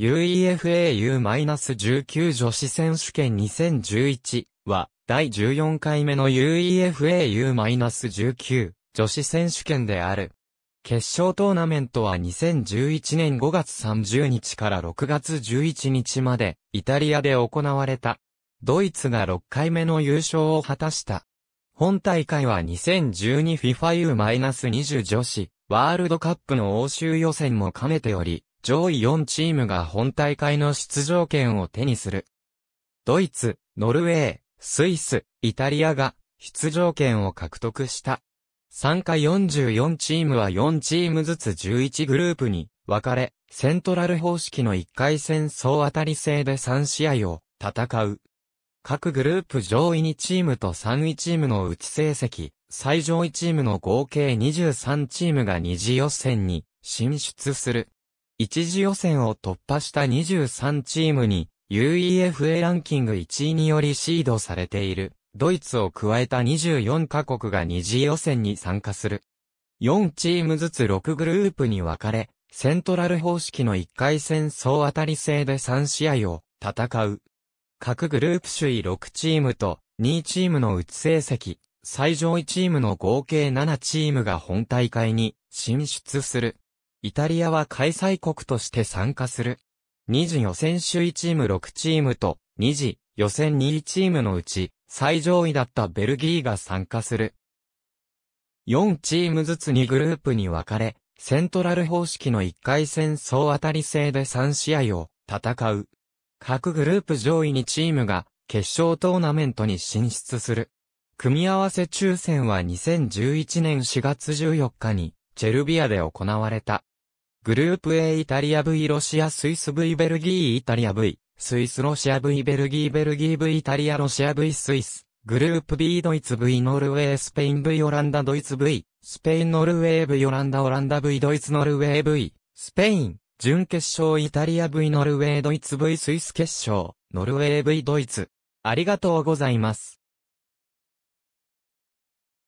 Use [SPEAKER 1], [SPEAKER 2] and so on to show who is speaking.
[SPEAKER 1] UEFAU-19 女子選手権2011は第14回目の UEFAU-19 女子選手権である。決勝トーナメントは2011年5月30日から6月11日までイタリアで行われた。ドイツが6回目の優勝を果たした。本大会は 2012FIFA U-20 女子ワールドカップの欧州予選も兼ねており、上位4チームが本大会の出場権を手にする。ドイツ、ノルウェー、スイス、イタリアが出場権を獲得した。参加44チームは4チームずつ11グループに分かれ、セントラル方式の1回戦総当たり制で3試合を戦う。各グループ上位2チームと3位チームのうち成績、最上位チームの合計23チームが2次予選に進出する。一次予選を突破した23チームに UEFA ランキング1位によりシードされているドイツを加えた24カ国が二次予選に参加する。4チームずつ6グループに分かれ、セントラル方式の1回戦総当たり制で3試合を戦う。各グループ首位6チームと2チームのうち成績、最上位チームの合計7チームが本大会に進出する。イタリアは開催国として参加する。2次予選首位チーム6チームと、2次予選2位チームのうち、最上位だったベルギーが参加する。4チームずつ2グループに分かれ、セントラル方式の1回戦総当たり制で3試合を戦う。各グループ上位2チームが決勝トーナメントに進出する。組み合わせ抽選は2011年4月14日にチェルビアで行われた。グループ A イタリア V ロシアスイス V ベルギーイタリア V、スイスロシア V ベルギーベルギー V イタリアロシア V スイス、グループ B ドイツ V ノルウェースペイン V オランダドイツ V、スペインノルウェー V オランダオランダ V ドイツノルウェー V、スペイン、準決勝イタリア V ノルウェードイツ V スイス決勝、ノルウェー V ドイツ。ありがとうございます。